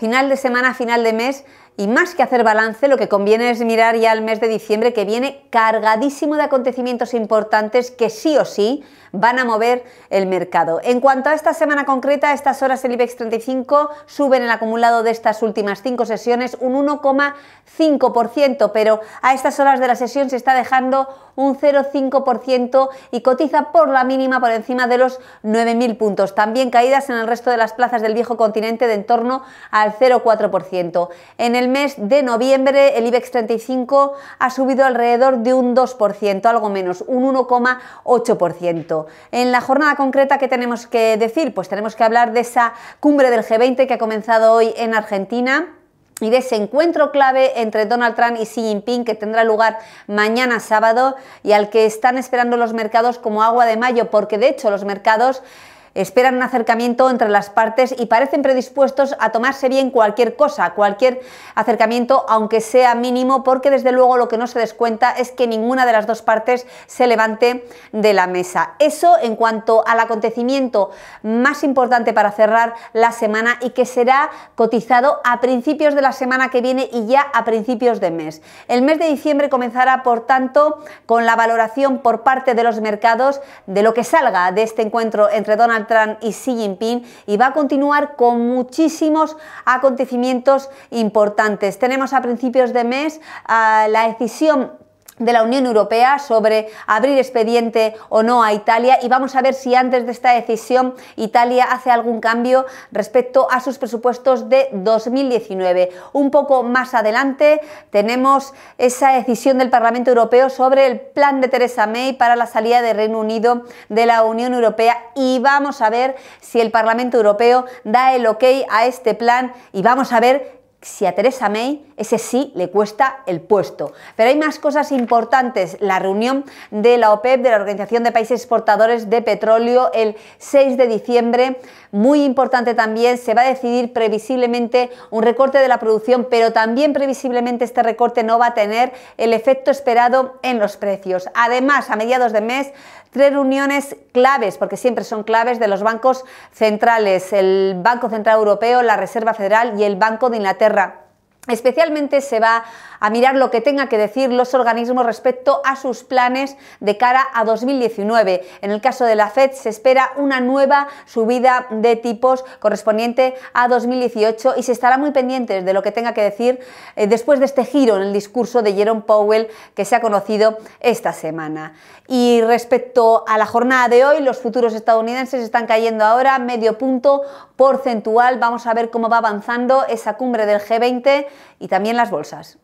final de semana, final de mes, y más que hacer balance, lo que conviene es mirar ya el mes de diciembre que viene cargadísimo de acontecimientos importantes que sí o sí van a mover el mercado. En cuanto a esta semana concreta, a estas horas el IBEX 35 sube en el acumulado de estas últimas cinco sesiones un 1,5%, pero a estas horas de la sesión se está dejando un 0,5% y cotiza por la mínima por encima de los 9.000 puntos. También caídas en el resto de las plazas del viejo continente de en torno al 0,4%. En el mes de noviembre el IBEX 35 ha subido alrededor de un 2%, algo menos, un 1,8%. En la jornada concreta, ¿qué tenemos que decir? Pues tenemos que hablar de esa cumbre del G20 que ha comenzado hoy en Argentina y de ese encuentro clave entre Donald Trump y Xi Jinping que tendrá lugar mañana sábado y al que están esperando los mercados como agua de mayo, porque de hecho los mercados esperan un acercamiento entre las partes y parecen predispuestos a tomarse bien cualquier cosa, cualquier acercamiento, aunque sea mínimo, porque desde luego lo que no se descuenta es que ninguna de las dos partes se levante de la mesa. Eso en cuanto al acontecimiento más importante para cerrar la semana y que será cotizado a principios de la semana que viene y ya a principios de mes. El mes de diciembre comenzará, por tanto, con la valoración por parte de los mercados de lo que salga de este encuentro entre Donald y Xi Jinping y va a continuar con muchísimos acontecimientos importantes. Tenemos a principios de mes ah, la decisión de la Unión Europea sobre abrir expediente o no a Italia y vamos a ver si antes de esta decisión Italia hace algún cambio respecto a sus presupuestos de 2019. Un poco más adelante tenemos esa decisión del Parlamento Europeo sobre el plan de Theresa May para la salida del Reino Unido de la Unión Europea y vamos a ver si el Parlamento Europeo da el ok a este plan y vamos a ver si a Teresa May ese sí le cuesta el puesto. Pero hay más cosas importantes. La reunión de la OPEP, e de la Organización de Países Exportadores de Petróleo, el 6 de diciembre. Muy importante también, se va a decidir previsiblemente un recorte de la producción, pero también previsiblemente este recorte no va a tener el efecto esperado en los precios. Además, a mediados de mes, tres reuniones claves, porque siempre son claves, de los bancos centrales, el Banco Central Europeo, la Reserva Federal y el Banco de Inglaterra Right. Especialmente se va a mirar lo que tenga que decir los organismos respecto a sus planes de cara a 2019. En el caso de la Fed se espera una nueva subida de tipos correspondiente a 2018 y se estará muy pendientes de lo que tenga que decir eh, después de este giro en el discurso de Jerome Powell que se ha conocido esta semana. Y respecto a la jornada de hoy, los futuros estadounidenses están cayendo ahora medio punto porcentual. Vamos a ver cómo va avanzando esa cumbre del G20 y también las bolsas.